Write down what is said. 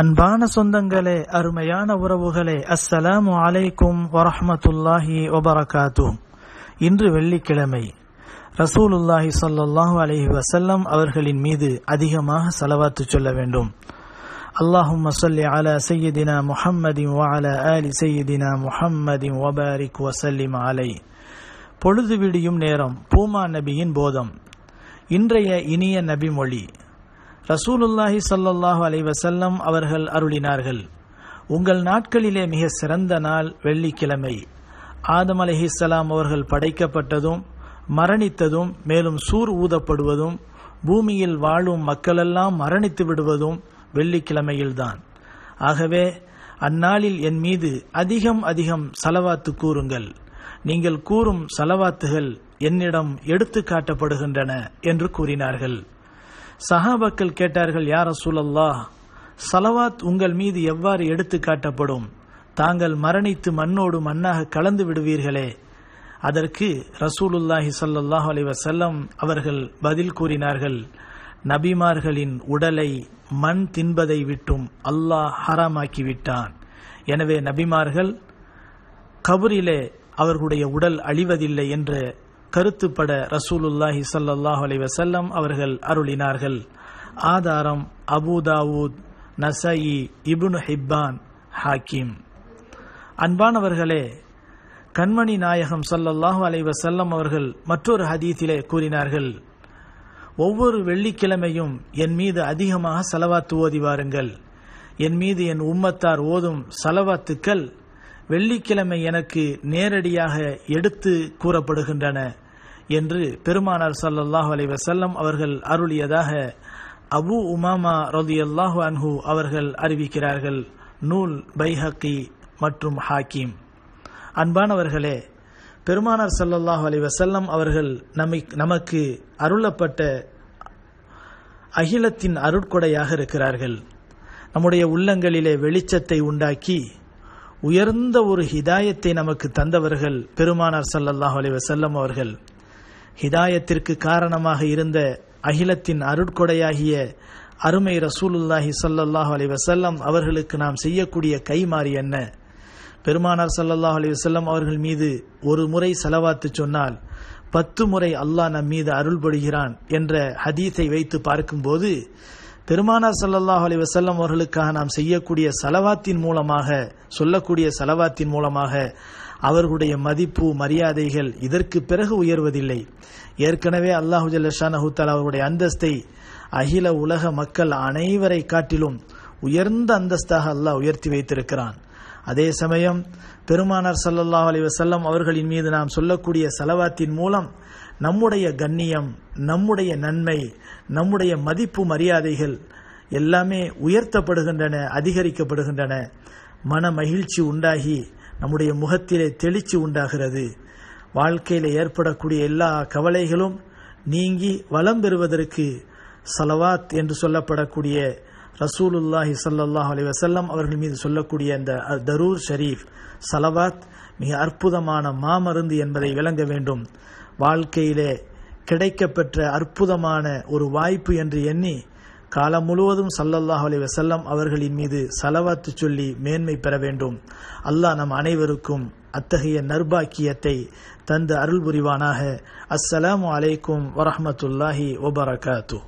அன்பான சொந்தங்களே அருமையான உறவுகளே அஸ்ஸலாமு அலைக்கும் வரஹமத்துல்லாஹி ஒபரகாத்து இன்று வெள்ளிக்கிழமை ரசூலுல்லாஹி சல்லாஹு அலஹி வசல்லம் அவர்களின் மீது அதிகமாக செலவாத்து சொல்ல வேண்டும் அல்லாஹும் மசல்லி அல சையதினா முஹம்மதின் வால அலி சையதினா முஹம்மதின் ஒபாரிக் வசல்லிம் அலை பொழுது விடியும் நேரம் பூமா நபியின் போதம் இன்றைய இனிய நபி மொழி ரசூலுல்லாஹி சல்லாஹூ அலை வசல்லம் அவர்கள் அருளினார்கள் உங்கள் நாட்களிலே மிக சிறந்த நாள் வெள்ளிக்கிழமை ஆதம் அலஹிஸ்லாம் அவர்கள் படைக்கப்பட்டதும் மரணித்ததும் மேலும் சூர் ஊதப்படுவதும் பூமியில் வாழும் மக்களெல்லாம் மரணித்து விடுவதும் வெள்ளிக்கிழமையில்தான் ஆகவே அந்நாளில் என் மீது அதிகம் அதிகம் செலவாத்து கூறுங்கள் நீங்கள் கூறும் சலவாத்துகள் என்னிடம் எடுத்து காட்டப்படுகின்றன என்று கூறினார்கள் சஹாபாக்கள் கேட்டார்கள் யார் அல்லாஹ் சலவாத் உங்கள் மீது எவ்வாறு எடுத்து காட்டப்படும் தாங்கள் மரணித்து மண்ணோடு மண்ணாக கலந்து விடுவீர்களே அதற்கு ரசூலுல்லாஹி சல்லாஹ் அலைவசல்லம் அவர்கள் பதில் கூறினார்கள் நபிமார்களின் உடலை மண் தின்பதை விட்டும் அல்லாஹ் ஹராமாக்கிவிட்டான் எனவே நபிமார்கள் கபூரிலே அவர்களுடைய உடல் அழிவதில்லை என்று கருத்துப்பட ரசூலுல்லாஹி சல்லாஹ் அலி வசல்லம் அவர்கள் அருளினார்கள் ஆதாரம் அபுதாவூத் நசயி இபுனு ஹிப்பான் ஹாக்கிம் அன்பானவர்களே கண்மணி நாயகம் சல்லல்லாஹு அலைவசல்லம் அவர்கள் மற்றொரு ஹதீத்திலே கூறினார்கள் ஒவ்வொரு வெள்ளிக்கிழமையும் என் மீது அதிகமாக செலவாத்து ஓதி வாருங்கள் என் மீது என் உம்மத்தார் ஓதும் செலவாத்துக்கள் வெள்ளிக்கிழமை எனக்கு நேரடியாக எடுத்து கூறப்படுகின்றன என்று பெருமானார் சல்லல்லாஹு வசல்லம் அவர்கள் அருளியதாக அபு உமாமா அல்லாஹு அன்ஹு அவர்கள் அறிவிக்கிறார்கள் நூல் பைஹக்கி மற்றும் ஹாக்கிம் அன்பானவர்களே பெருமானார் சல்லல்லாஹு வசல்லம் அவர்கள் நமக்கு அருளப்பட்ட அகிலத்தின் அருட்கொடையாக இருக்கிறார்கள் நம்முடைய உள்ளங்களிலே வெளிச்சத்தை உண்டாக்கி உயர்ந்த ஒரு ஹிதாயத்தை நமக்கு தந்தவர்கள் பெருமானார் சல்லல்லாஹ் வசல்லம் அவர்கள் ஹிதாயத்திற்கு காரணமாக இருந்த அகிலத்தின் அருட்கொடையாகிய அருமை ரசூலுல்லாஹி அலி வசல்லம் அவர்களுக்கு நாம் செய்யக்கூடிய கைமாறி என்ன பெருமானார் சல்லல்லாஹ் வசல்லம் அவர்கள் மீது ஒரு முறை செலவாத்து சொன்னால் பத்து முறை அல்லாஹ் நம் மீது அருள்படுகிறான் என்ற ஹதீஸை வைத்து பார்க்கும்போது பெருமானா சல்லாஹ் அலி வசல்லம் அவர்களுக்காக நாம் செய்யக்கூடிய செலவாத்தின் மூலமாக சொல்லக்கூடிய செலவாத்தின் மூலமாக அவர்களுடைய மதிப்பு மரியாதைகள் இதற்கு பிறகு உயர்வதில்லை ஏற்கனவே அல்லாஹு ஜல்லஷானஹூத்தால் அவருடைய அந்தஸ்தை அகில உலக மக்கள் அனைவரை காட்டிலும் உயர்ந்த அந்தஸ்தாக அல்லாஹ் உயர்த்தி வைத்திருக்கிறான் அதே சமயம் பெருமானார் சல்லல்லா அலி வசல்லம் அவர்களின் மீது நாம் சொல்லக்கூடிய செலவாத்தின் மூலம் நம்முடைய கண்ணியம் நம்முடைய நன்மை நம்முடைய மதிப்பு மரியாதைகள் எல்லாமே உயர்த்தப்படுகின்றன அதிகரிக்கப்படுகின்றன மன மகிழ்ச்சி உண்டாகி நம்முடைய முகத்திலே தெளிச்சு உண்டாகிறது வாழ்க்கையில் ஏற்படக்கூடிய எல்லா கவலைகளும் நீங்கி வளம் பெறுவதற்கு சலவாத் என்று சொல்லப்படக்கூடிய ரசூலுல்லாஹி சல்லாஹ் அலி வசல்லம் அவர்கள் மீது சொல்லக்கூடிய அந்த தரூர் ஷரீப் சலவாத் மிக அற்புதமான மாமருந்து என்பதை விளங்க வேண்டும் வாழ்க்கையிலே கிடைக்கப்பெற்ற அற்புதமான ஒரு வாய்ப்பு என்று எண்ணி காலம் முழுவதும் சல்லல்லாஹ் அலி வசல்லம் அவர்களின் மீது சலவாத்து சொல்லி மேன்மை பெற வேண்டும் அல்லாஹ் நம் அனைவருக்கும் அத்தகைய நர்பாக்கியத்தை தந்து அருள் புரிவானாக அஸ்ஸலாமு அலைக்கும் வரஹமத்துல்லாஹி ஒபரகாத்து